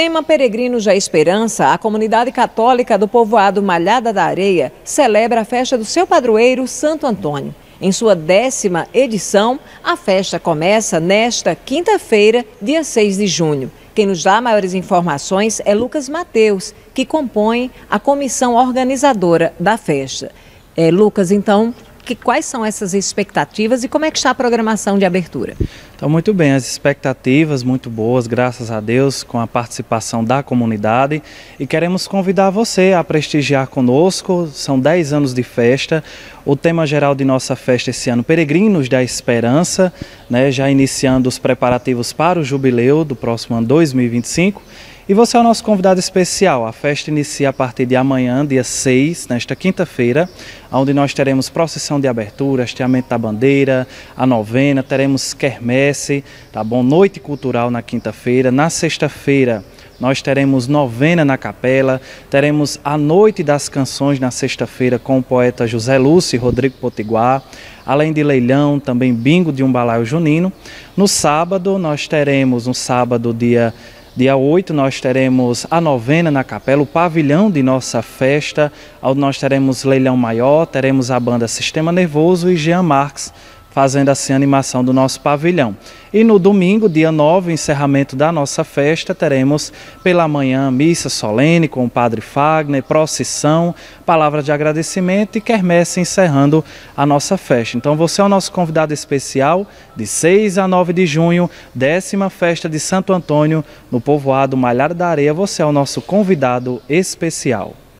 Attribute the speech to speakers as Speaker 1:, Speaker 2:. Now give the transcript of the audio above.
Speaker 1: tema Peregrino da Esperança, a comunidade católica do povoado Malhada da Areia celebra a festa do seu padroeiro, Santo Antônio. Em sua décima edição, a festa começa nesta quinta-feira, dia 6 de junho. Quem nos dá maiores informações é Lucas Mateus, que compõe a comissão organizadora da festa. É, Lucas, então, que, quais são essas expectativas e como é que está a programação de abertura?
Speaker 2: Então, muito bem, as expectativas muito boas, graças a Deus, com a participação da comunidade. E queremos convidar você a prestigiar conosco. São 10 anos de festa. O tema geral de nossa festa esse ano, Peregrinos da Esperança, né? já iniciando os preparativos para o jubileu do próximo ano 2025. E você é o nosso convidado especial. A festa inicia a partir de amanhã, dia 6, nesta quinta-feira, onde nós teremos procissão de abertura, hasteamento da bandeira, a novena, teremos quermesse, tá bom? Noite cultural na quinta-feira. Na sexta-feira, nós teremos novena na capela, teremos a noite das canções na sexta-feira com o poeta José Lúcio e Rodrigo Potiguar, além de leilão, também bingo de um balaio junino. No sábado, nós teremos um sábado dia Dia 8 nós teremos a novena na capela, o pavilhão de nossa festa, onde nós teremos leilão maior, teremos a banda Sistema Nervoso e Jean Marx fazendo assim a animação do nosso pavilhão. E no domingo, dia 9, encerramento da nossa festa, teremos pela manhã missa solene com o Padre Fagner, procissão, palavra de agradecimento e quermesse encerrando a nossa festa. Então você é o nosso convidado especial de 6 a 9 de junho, décima festa de Santo Antônio, no povoado Malhar da Areia. Você é o nosso convidado especial.